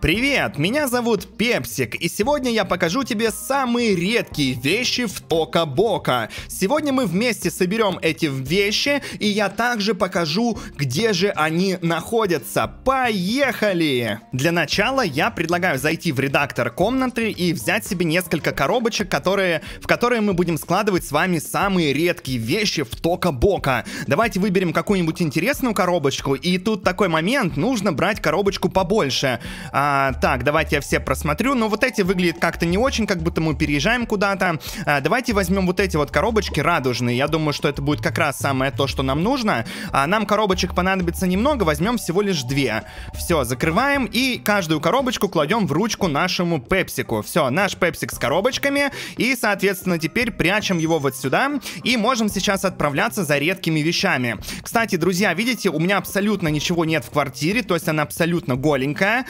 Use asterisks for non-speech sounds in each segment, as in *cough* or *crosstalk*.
Привет, меня зовут Пепсик, и сегодня я покажу тебе самые редкие вещи в Тока-Бока. Сегодня мы вместе соберем эти вещи, и я также покажу, где же они находятся. Поехали! Для начала я предлагаю зайти в редактор комнаты и взять себе несколько коробочек, которые, в которые мы будем складывать с вами самые редкие вещи в Тока-Бока. Давайте выберем какую-нибудь интересную коробочку, и тут такой момент, нужно брать коробочку побольше. А, а, так, давайте я все просмотрю. Но ну, вот эти выглядят как-то не очень, как будто мы переезжаем куда-то. А, давайте возьмем вот эти вот коробочки радужные. Я думаю, что это будет как раз самое то, что нам нужно. А, нам коробочек понадобится немного, возьмем всего лишь две. Все, закрываем и каждую коробочку кладем в ручку нашему пепсику. Все, наш пепсик с коробочками. И, соответственно, теперь прячем его вот сюда. И можем сейчас отправляться за редкими вещами. Кстати, друзья, видите, у меня абсолютно ничего нет в квартире, то есть она абсолютно голенькая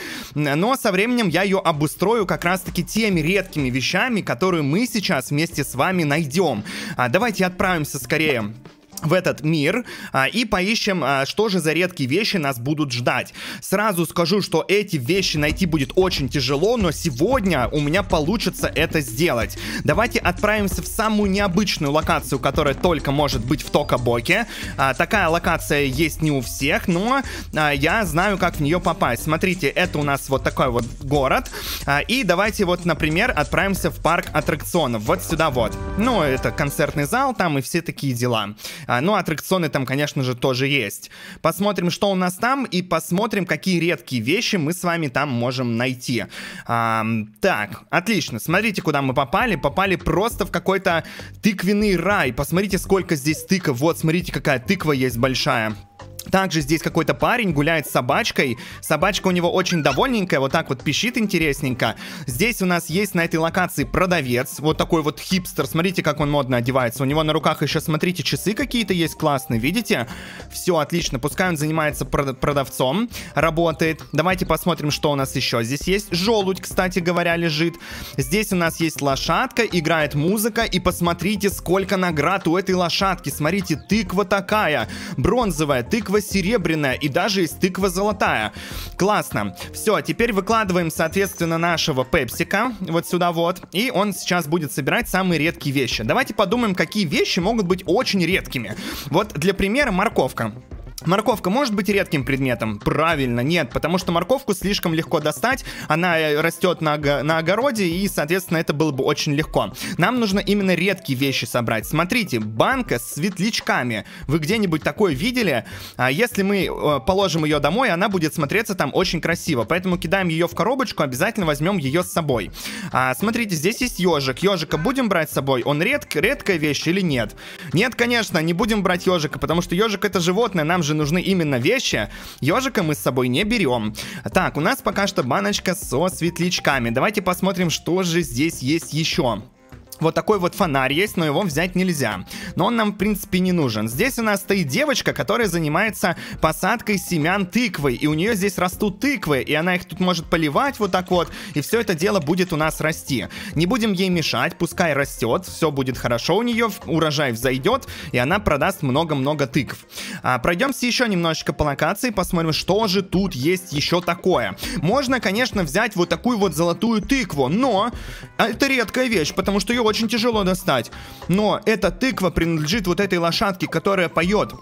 но со временем я ее обустрою как раз-таки теми редкими вещами, которые мы сейчас вместе с вами найдем. А, давайте отправимся скорее в этот мир а, и поищем, а, что же за редкие вещи нас будут ждать. Сразу скажу, что эти вещи найти будет очень тяжело, но сегодня у меня получится это сделать. Давайте отправимся в самую необычную локацию, которая только может быть в Токабоке. А, такая локация есть не у всех, но а, я знаю, как в нее попасть. Смотрите, это у нас вот такой вот город. А, и давайте вот, например, отправимся в парк аттракционов. Вот сюда вот. Ну, это концертный зал там и все такие дела. А, ну, аттракционы там, конечно же, тоже есть. Посмотрим, что у нас там, и посмотрим, какие редкие вещи мы с вами там можем найти. А, так, отлично. Смотрите, куда мы попали. Попали просто в какой-то тыквенный рай. Посмотрите, сколько здесь тыков. Вот, смотрите, какая тыква есть большая. Также здесь какой-то парень гуляет с собачкой. Собачка у него очень довольненькая, вот так вот пищит интересненько. Здесь у нас есть на этой локации продавец, вот такой вот хипстер. Смотрите, как он модно одевается. У него на руках еще, смотрите, часы какие-то есть классные, видите? Все, отлично. Пускай он занимается продавцом, работает. Давайте посмотрим, что у нас еще здесь есть. Желудь, кстати говоря, лежит. Здесь у нас есть лошадка, играет музыка. И посмотрите, сколько наград у этой лошадки. Смотрите, тыква такая. Бронзовая, тыква тыква серебряная и даже есть тыква золотая. Классно. Все, а теперь выкладываем, соответственно, нашего пепсика вот сюда вот. И он сейчас будет собирать самые редкие вещи. Давайте подумаем, какие вещи могут быть очень редкими. Вот для примера морковка. Морковка может быть редким предметом? Правильно, нет, потому что морковку слишком легко достать, она э, растет на, на огороде, и, соответственно, это было бы очень легко. Нам нужно именно редкие вещи собрать. Смотрите, банка с светлячками. Вы где-нибудь такое видели? А если мы э, положим ее домой, она будет смотреться там очень красиво, поэтому кидаем ее в коробочку, обязательно возьмем ее с собой. А, смотрите, здесь есть ежик. Ежика будем брать с собой? Он редк, редкая вещь или нет? Нет, конечно, не будем брать ежика, потому что ежик это животное, нам же же нужны именно вещи. Ежика мы с собой не берем. Так, у нас пока что баночка со светлячками. Давайте посмотрим, что же здесь есть еще. Вот такой вот фонарь есть, но его взять нельзя. Но он нам, в принципе, не нужен. Здесь у нас стоит девочка, которая занимается посадкой семян тыквы. И у нее здесь растут тыквы, и она их тут может поливать вот так вот. И все это дело будет у нас расти. Не будем ей мешать, пускай растет, все будет хорошо у нее, урожай взойдет, и она продаст много-много тыкв. А, пройдемся еще немножечко по локации, посмотрим, что же тут есть еще такое. Можно, конечно, взять вот такую вот золотую тыкву, но это редкая вещь, потому что ее очень тяжело достать. Но эта тыква принадлежит вот этой лошадке, которая поет.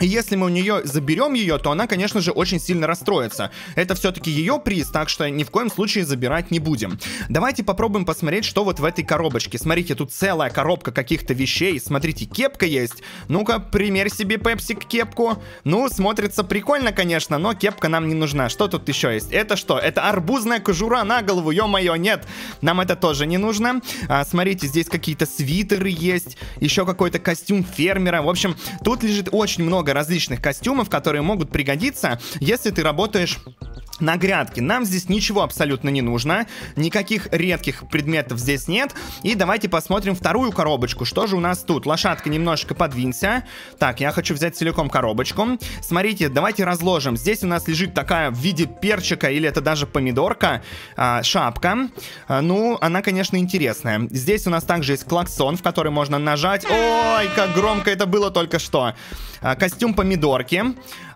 И если мы у нее заберем ее, то она, конечно же, очень сильно расстроится. Это все-таки ее приз, так что ни в коем случае забирать не будем. Давайте попробуем посмотреть, что вот в этой коробочке. Смотрите, тут целая коробка каких-то вещей. Смотрите, кепка есть. Ну-ка, примерь себе пепсик кепку. Ну, смотрится прикольно, конечно, но кепка нам не нужна. Что тут еще есть? Это что? Это арбузная кожура на голову, ё-моё, нет. Нам это тоже не нужно. А, смотрите, здесь какие-то свитеры есть, еще какой-то костюм фермера. В общем, тут лежит очень много различных костюмов, которые могут пригодиться, если ты работаешь на грядке. Нам здесь ничего абсолютно не нужно, никаких редких предметов здесь нет. И давайте посмотрим вторую коробочку. Что же у нас тут? Лошадка немножечко подвинься. Так, я хочу взять целиком коробочку. Смотрите, давайте разложим. Здесь у нас лежит такая в виде перчика, или это даже помидорка, а, шапка. А, ну, она, конечно, интересная. Здесь у нас также есть клаксон, в который можно нажать. Ой, как громко это было только что. А, костюм помидорки.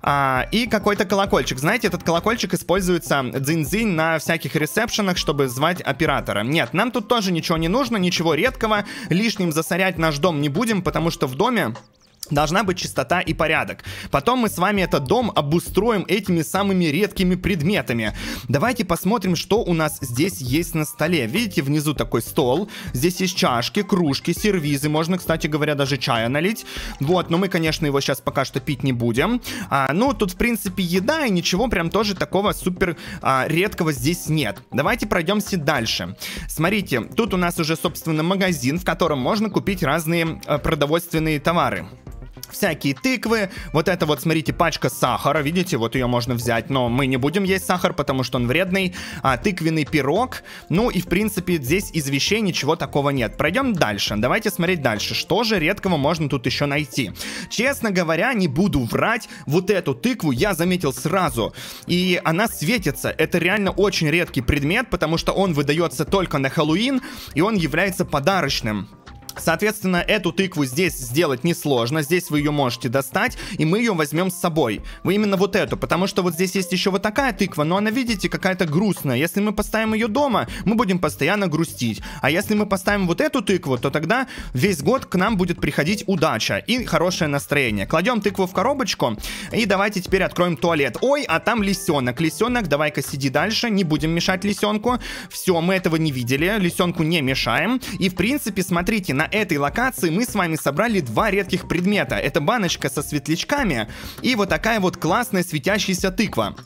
А, и какой-то колокольчик. Знаете, этот колокольчик используется дзинь-дзинь на всяких ресепшенах, чтобы звать оператора. Нет, нам тут тоже ничего не нужно, ничего редкого. Лишним засорять наш дом не будем, потому что в доме Должна быть чистота и порядок. Потом мы с вами этот дом обустроим этими самыми редкими предметами. Давайте посмотрим, что у нас здесь есть на столе. Видите, внизу такой стол. Здесь есть чашки, кружки, сервизы. Можно, кстати говоря, даже чая налить. Вот, но мы, конечно, его сейчас пока что пить не будем. А, ну, тут, в принципе, еда и ничего прям тоже такого супер а, редкого здесь нет. Давайте пройдемся дальше. Смотрите, тут у нас уже, собственно, магазин, в котором можно купить разные а, продовольственные товары всякие тыквы. Вот это вот, смотрите, пачка сахара, видите, вот ее можно взять, но мы не будем есть сахар, потому что он вредный. А, тыквенный пирог. Ну и, в принципе, здесь из вещей ничего такого нет. Пройдем дальше. Давайте смотреть дальше. Что же редкого можно тут еще найти? Честно говоря, не буду врать, вот эту тыкву я заметил сразу. И она светится. Это реально очень редкий предмет, потому что он выдается только на Хэллоуин, и он является подарочным. Соответственно, эту тыкву здесь сделать несложно, здесь вы ее можете достать, и мы ее возьмем с собой. Вы именно вот эту, потому что вот здесь есть еще вот такая тыква, но она, видите, какая-то грустная. Если мы поставим ее дома, мы будем постоянно грустить. А если мы поставим вот эту тыкву, то тогда весь год к нам будет приходить удача и хорошее настроение. Кладем тыкву в коробочку, и давайте теперь откроем туалет. Ой, а там лисенок. Лисенок, давай-ка сиди дальше, не будем мешать лисенку. Все, мы этого не видели, лисенку не мешаем. И, в принципе, смотрите, на этой локации мы с вами собрали два редких предмета. Это баночка со светлячками и вот такая вот классная светящаяся тыква.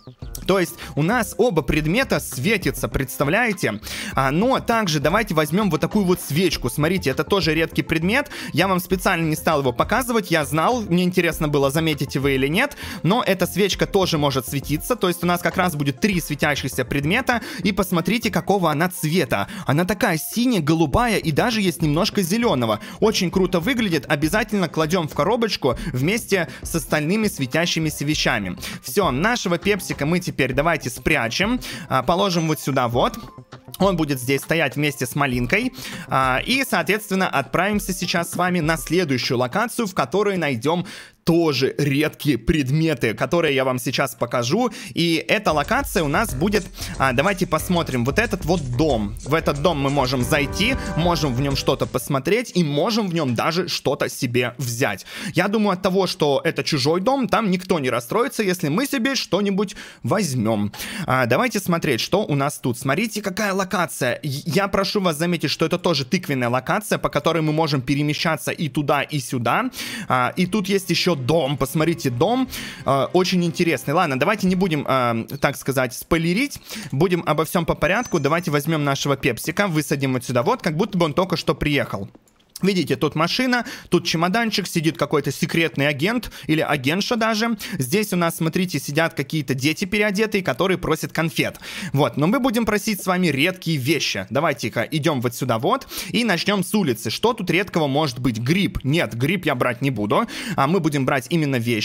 То есть у нас оба предмета светятся, представляете? А, но также давайте возьмем вот такую вот свечку. Смотрите, это тоже редкий предмет. Я вам специально не стал его показывать, я знал, мне интересно было, заметите вы или нет. Но эта свечка тоже может светиться, то есть у нас как раз будет три светящихся предмета. И посмотрите, какого она цвета. Она такая синяя, голубая и даже есть немножко зеленого. Очень круто выглядит, обязательно кладем в коробочку вместе с остальными светящимися вещами. Все, нашего пепсика мы теперь теперь давайте спрячем, а, положим вот сюда вот. Он будет здесь стоять вместе с малинкой. А, и, соответственно, отправимся сейчас с вами на следующую локацию, в которой найдем тоже редкие предметы, которые я вам сейчас покажу. И эта локация у нас будет... А, давайте посмотрим. Вот этот вот дом. В этот дом мы можем зайти, можем в нем что-то посмотреть и можем в нем даже что-то себе взять. Я думаю, от того, что это чужой дом, там никто не расстроится, если мы себе что-нибудь возьмем. А, давайте смотреть, что у нас тут. Смотрите, какая локация. Я прошу вас заметить, что это тоже тыквенная локация, по которой мы можем перемещаться и туда, и сюда. А, и тут есть еще дом, посмотрите дом, э, очень интересный. Ладно, давайте не будем, э, так сказать, спойлерить, будем обо всем по порядку, давайте возьмем нашего пепсика, высадим вот сюда, вот как будто бы он только что приехал. Видите, тут машина, тут чемоданчик, сидит какой-то секретный агент или агентша даже. Здесь у нас, смотрите, сидят какие-то дети переодетые, которые просят конфет. Вот, но мы будем просить с вами редкие вещи. Давайте-ка идем вот сюда вот и начнем с улицы. Что тут редкого может быть? Гриб. Нет, гриб я брать не буду. А мы будем брать именно вещи.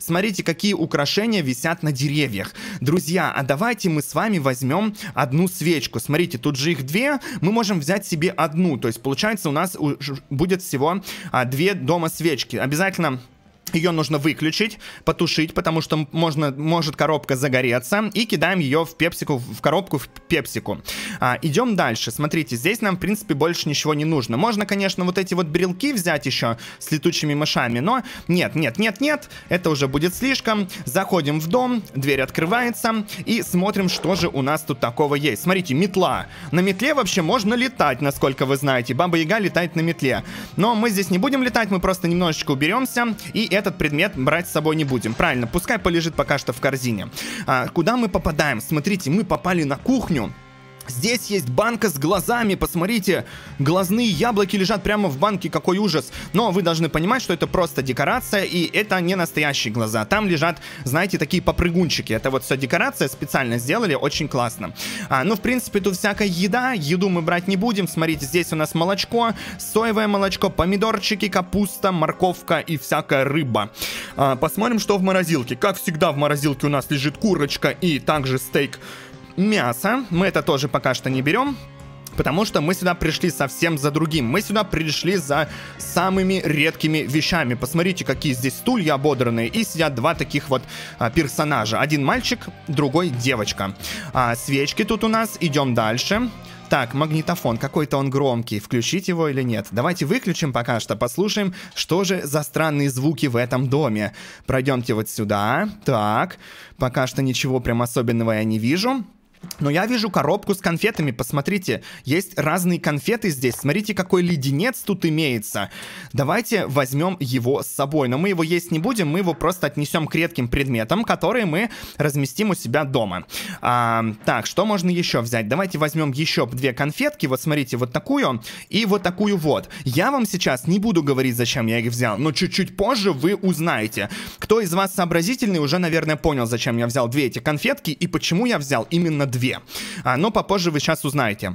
Смотрите, какие украшения висят на деревьях. Друзья, а давайте мы с вами возьмем одну свечку. Смотрите, тут же их две. Мы можем взять себе одну. То есть, получается, у нас будет всего а, две дома свечки. Обязательно ее нужно выключить, потушить, потому что можно, может коробка загореться. И кидаем ее в пепсику, в коробку, в пепсику. А, идем дальше. Смотрите, здесь нам, в принципе, больше ничего не нужно. Можно, конечно, вот эти вот брелки взять еще с летучими мышами, но нет, нет, нет, нет. Это уже будет слишком. Заходим в дом, дверь открывается и смотрим, что же у нас тут такого есть. Смотрите, метла. На метле вообще можно летать, насколько вы знаете. Баба-яга летает на метле. Но мы здесь не будем летать, мы просто немножечко уберемся. И это этот предмет брать с собой не будем. Правильно, пускай полежит пока что в корзине. А, куда мы попадаем? Смотрите, мы попали на кухню. Здесь есть банка с глазами, посмотрите, глазные яблоки лежат прямо в банке, какой ужас. Но вы должны понимать, что это просто декорация, и это не настоящие глаза. Там лежат, знаете, такие попрыгунчики. Это вот все декорация, специально сделали, очень классно. А, ну, в принципе, тут всякая еда, еду мы брать не будем. Смотрите, здесь у нас молочко, соевое молочко, помидорчики, капуста, морковка и всякая рыба. А, посмотрим, что в морозилке. Как всегда, в морозилке у нас лежит курочка и также стейк мясо. Мы это тоже пока что не берем. Потому что мы сюда пришли совсем за другим. Мы сюда пришли за самыми редкими вещами. Посмотрите, какие здесь стулья ободранные. И сидят два таких вот а, персонажа. Один мальчик, другой девочка. А, свечки тут у нас. Идем дальше. Так, магнитофон. Какой-то он громкий. Включить его или нет? Давайте выключим пока что. Послушаем, что же за странные звуки в этом доме. Пройдемте вот сюда. Так. Пока что ничего прям особенного я не вижу. Но я вижу коробку с конфетами, посмотрите, есть разные конфеты здесь, смотрите, какой леденец тут имеется. Давайте возьмем его с собой, но мы его есть не будем, мы его просто отнесем к редким предметам, которые мы разместим у себя дома. А, так, что можно еще взять? Давайте возьмем еще две конфетки, вот смотрите, вот такую и вот такую вот. Я вам сейчас не буду говорить, зачем я их взял, но чуть-чуть позже вы узнаете. Кто из вас сообразительный уже, наверное, понял, зачем я взял две эти конфетки и почему я взял именно 2. А, но попозже вы сейчас узнаете.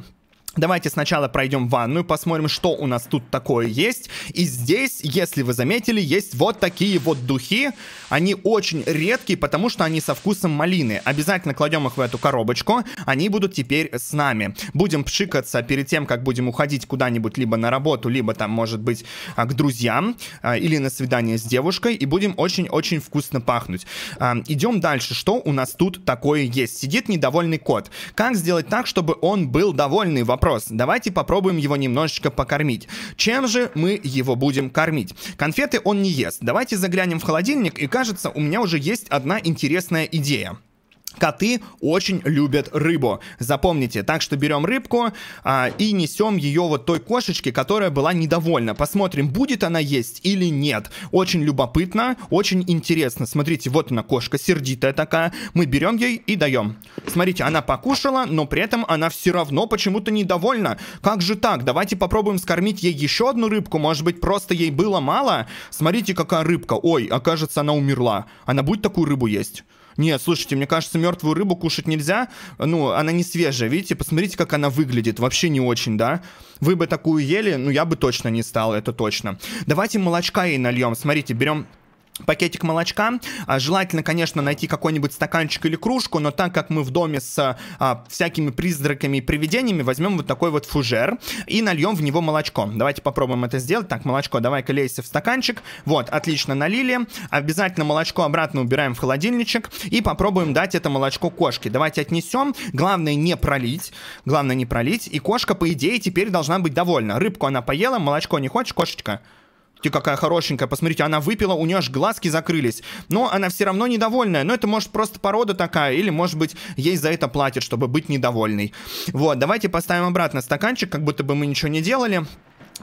Давайте сначала пройдем в ванную, посмотрим, что у нас тут такое есть. И здесь, если вы заметили, есть вот такие вот духи. Они очень редкие, потому что они со вкусом малины. Обязательно кладем их в эту коробочку. Они будут теперь с нами. Будем пшикаться перед тем, как будем уходить куда-нибудь, либо на работу, либо там, может быть, а, к друзьям, а, или на свидание с девушкой. И будем очень-очень вкусно пахнуть. А, идем дальше. Что у нас тут такое есть? Сидит недовольный кот. Как сделать так, чтобы он был довольный? Вопрос вопрос. Давайте попробуем его немножечко покормить. Чем же мы его будем кормить? Конфеты он не ест. Давайте заглянем в холодильник, и кажется, у меня уже есть одна интересная идея. Коты очень любят рыбу, запомните. Так что берем рыбку а, и несем ее вот той кошечке, которая была недовольна. Посмотрим, будет она есть или нет. Очень любопытно, очень интересно. Смотрите, вот она кошка, сердитая такая. Мы берем ей и даем. Смотрите, она покушала, но при этом она все равно почему-то недовольна. Как же так? Давайте попробуем скормить ей еще одну рыбку. Может быть, просто ей было мало? Смотрите, какая рыбка. Ой, окажется, она умерла. Она будет такую рыбу есть? Нет, слушайте, мне кажется, мертвую рыбу кушать нельзя. Ну, она не свежая. Видите, посмотрите, как она выглядит. Вообще не очень, да? Вы бы такую ели, ну, я бы точно не стал, это точно. Давайте молочка ей нальем. Смотрите, берем пакетик молочка. А, желательно, конечно, найти какой-нибудь стаканчик или кружку, но так как мы в доме с а, всякими призраками и привидениями, возьмем вот такой вот фужер и нальем в него молочко. Давайте попробуем это сделать. Так, молочко, давай-ка лейся в стаканчик. Вот, отлично, налили. Обязательно молочко обратно убираем в холодильничек и попробуем дать это молочко кошке. Давайте отнесем. Главное не пролить. Главное не пролить. И кошка, по идее, теперь должна быть довольна. Рыбку она поела, молочко не хочешь, кошечка? ты какая хорошенькая, посмотрите, она выпила, у нее аж глазки закрылись. Но она все равно недовольная. Но ну, это может просто порода такая, или может быть ей за это платят, чтобы быть недовольной. Вот, давайте поставим обратно стаканчик, как будто бы мы ничего не делали.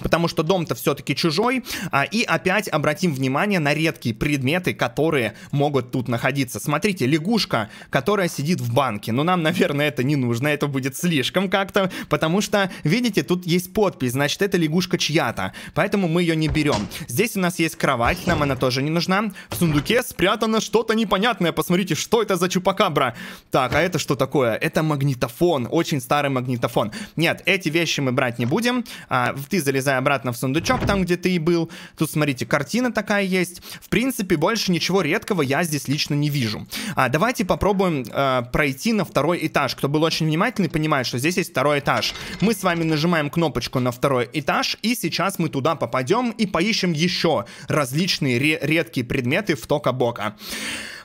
Потому что дом-то все-таки чужой. А, и опять обратим внимание на редкие предметы, которые могут тут находиться. Смотрите, лягушка, которая сидит в банке. Но ну, нам, *laughs* наверное, это не нужно. Это будет слишком как-то. Потому что, видите, тут есть подпись. Значит, это лягушка чья-то. Поэтому мы ее не берем. Здесь у нас есть кровать. Нам она тоже не нужна. В сундуке спрятано что-то непонятное. Посмотрите, что это за чупакабра. Так, а это что такое? Это магнитофон. Очень старый магнитофон. Нет, эти вещи мы брать не будем. А, ты залезаешь залезай обратно в сундучок, там, где ты и был. Тут, смотрите, картина такая есть. В принципе, больше ничего редкого я здесь лично не вижу. А, давайте попробуем э, пройти на второй этаж. Кто был очень внимательный, понимает, что здесь есть второй этаж. Мы с вами нажимаем кнопочку на второй этаж, и сейчас мы туда попадем и поищем еще различные ре редкие предметы в тока-бока.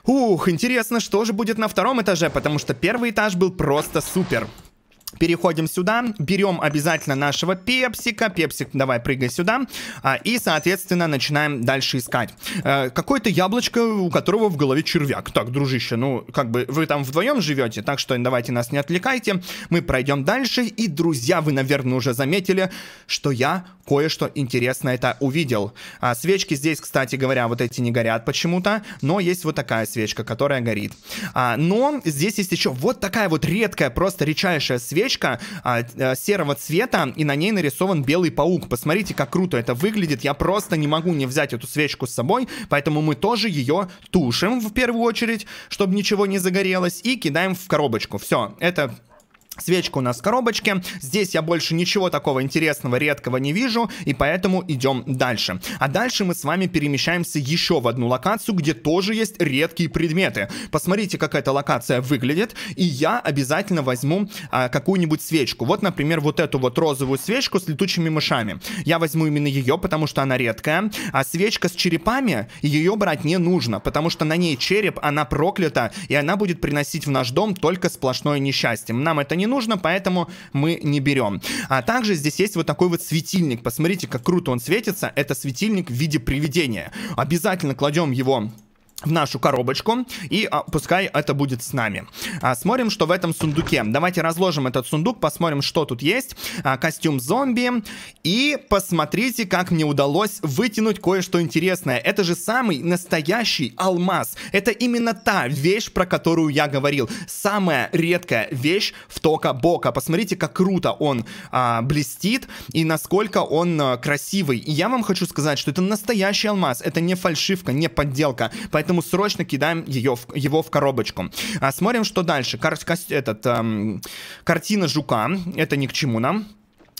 Ух, интересно, что же будет на втором этаже, потому что первый этаж был просто супер. Переходим сюда, берем обязательно нашего пепсика, пепсик давай прыгай сюда, а, и, соответственно, начинаем дальше искать. Э, какое-то яблочко, у которого в голове червяк. Так, дружище, ну, как бы вы там вдвоем живете, так что давайте нас не отвлекайте, мы пройдем дальше, и, друзья, вы, наверное, уже заметили, что я кое-что интересное это увидел. А, свечки здесь, кстати говоря, вот эти не горят почему-то, но есть вот такая свечка, которая горит. А, но здесь есть еще вот такая вот редкая, просто редчайшая свечка, свечка а, э, серого цвета, и на ней нарисован белый паук. Посмотрите, как круто это выглядит. Я просто не могу не взять эту свечку с собой, поэтому мы тоже ее тушим в первую очередь, чтобы ничего не загорелось, и кидаем в коробочку. Все, это Свечка у нас в коробочке. Здесь я больше ничего такого интересного, редкого не вижу, и поэтому идем дальше. А дальше мы с вами перемещаемся еще в одну локацию, где тоже есть редкие предметы. Посмотрите, как эта локация выглядит, и я обязательно возьму а, какую-нибудь свечку. Вот, например, вот эту вот розовую свечку с летучими мышами. Я возьму именно ее, потому что она редкая. А свечка с черепами, ее брать не нужно, потому что на ней череп, она проклята, и она будет приносить в наш дом только сплошное несчастье. Нам это не нужно, поэтому мы не берем. А также здесь есть вот такой вот светильник. Посмотрите, как круто он светится. Это светильник в виде привидения. Обязательно кладем его в нашу коробочку и а, пускай это будет с нами. А, смотрим, что в этом сундуке. Давайте разложим этот сундук, посмотрим, что тут есть. А, костюм зомби. И посмотрите, как мне удалось вытянуть кое-что интересное. Это же самый настоящий алмаз. Это именно та вещь, про которую я говорил. Самая редкая вещь в Тока Бока. Посмотрите, как круто он а, блестит и насколько он а, красивый. И я вам хочу сказать, что это настоящий алмаз. Это не фальшивка, не подделка. Поэтому поэтому срочно кидаем ее в, его в коробочку. А, смотрим, что дальше. Кар этот, эм, картина жука, это ни к чему нам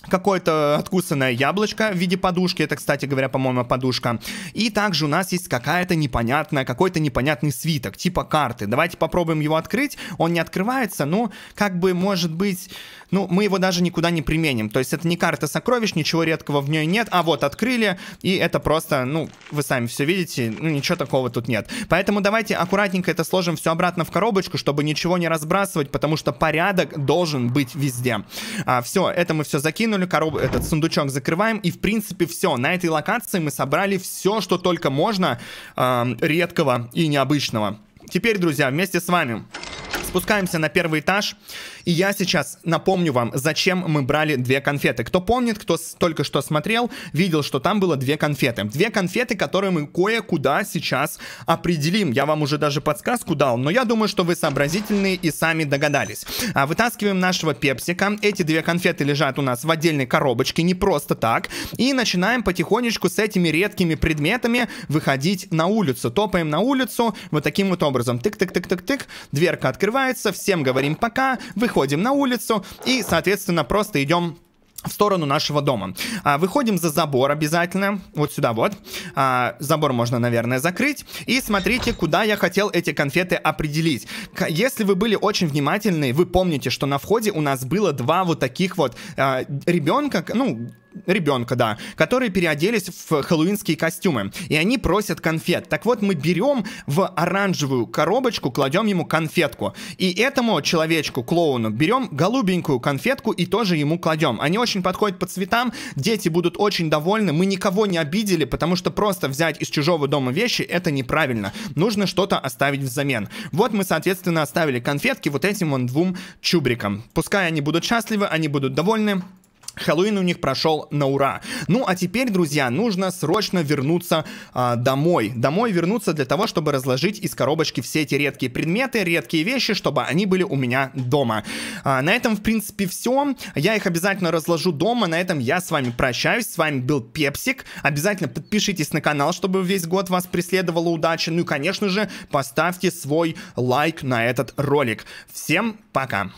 какое-то откусанное яблочко в виде подушки, это, кстати говоря, по-моему, подушка. И также у нас есть какая-то непонятная, какой-то непонятный свиток, типа карты. Давайте попробуем его открыть, он не открывается, но ну, как бы, может быть, ну, мы его даже никуда не применим. То есть это не карта сокровищ, ничего редкого в ней нет, а вот открыли, и это просто, ну, вы сами все видите, ну, ничего такого тут нет. Поэтому давайте аккуратненько это сложим все обратно в коробочку, чтобы ничего не разбрасывать, потому что порядок должен быть везде. А, все, это мы все закинули закинули, короб... этот сундучок закрываем, и в принципе все. На этой локации мы собрали все, что только можно э, редкого и необычного. Теперь, друзья, вместе с вами Спускаемся на первый этаж. И я сейчас напомню вам, зачем мы брали две конфеты. Кто помнит, кто только что смотрел, видел, что там было две конфеты. Две конфеты, которые мы кое-куда сейчас определим. Я вам уже даже подсказку дал, но я думаю, что вы сообразительные и сами догадались. А, вытаскиваем нашего пепсика. Эти две конфеты лежат у нас в отдельной коробочке, не просто так. И начинаем потихонечку с этими редкими предметами выходить на улицу. Топаем на улицу вот таким вот образом. Тык-тык-тык-тык-тык. Дверка открывается открывается, всем говорим пока, выходим на улицу и, соответственно, просто идем в сторону нашего дома. А, выходим за забор обязательно, вот сюда вот. А, забор можно, наверное, закрыть. И смотрите, куда я хотел эти конфеты определить. если вы были очень внимательны, вы помните, что на входе у нас было два вот таких вот а, ребенка, ну, ребенка, да, которые переоделись в хэллоуинские костюмы. И они просят конфет. Так вот, мы берем в оранжевую коробочку, кладем ему конфетку. И этому человечку, клоуну, берем голубенькую конфетку и тоже ему кладем. Они очень подходят по цветам, дети будут очень довольны, мы никого не обидели, потому что просто взять из чужого дома вещи, это неправильно. Нужно что-то оставить взамен. Вот мы, соответственно, оставили конфетки вот этим вон двум чубрикам. Пускай они будут счастливы, они будут довольны, Хэллоуин у них прошел на ура. Ну а теперь, друзья, нужно срочно вернуться э, домой. Домой вернуться для того, чтобы разложить из коробочки все эти редкие предметы, редкие вещи, чтобы они были у меня дома. Э, на этом, в принципе, все. Я их обязательно разложу дома. На этом я с вами прощаюсь. С вами был Пепсик. Обязательно подпишитесь на канал, чтобы весь год вас преследовала удача. Ну и, конечно же, поставьте свой лайк на этот ролик. Всем пока!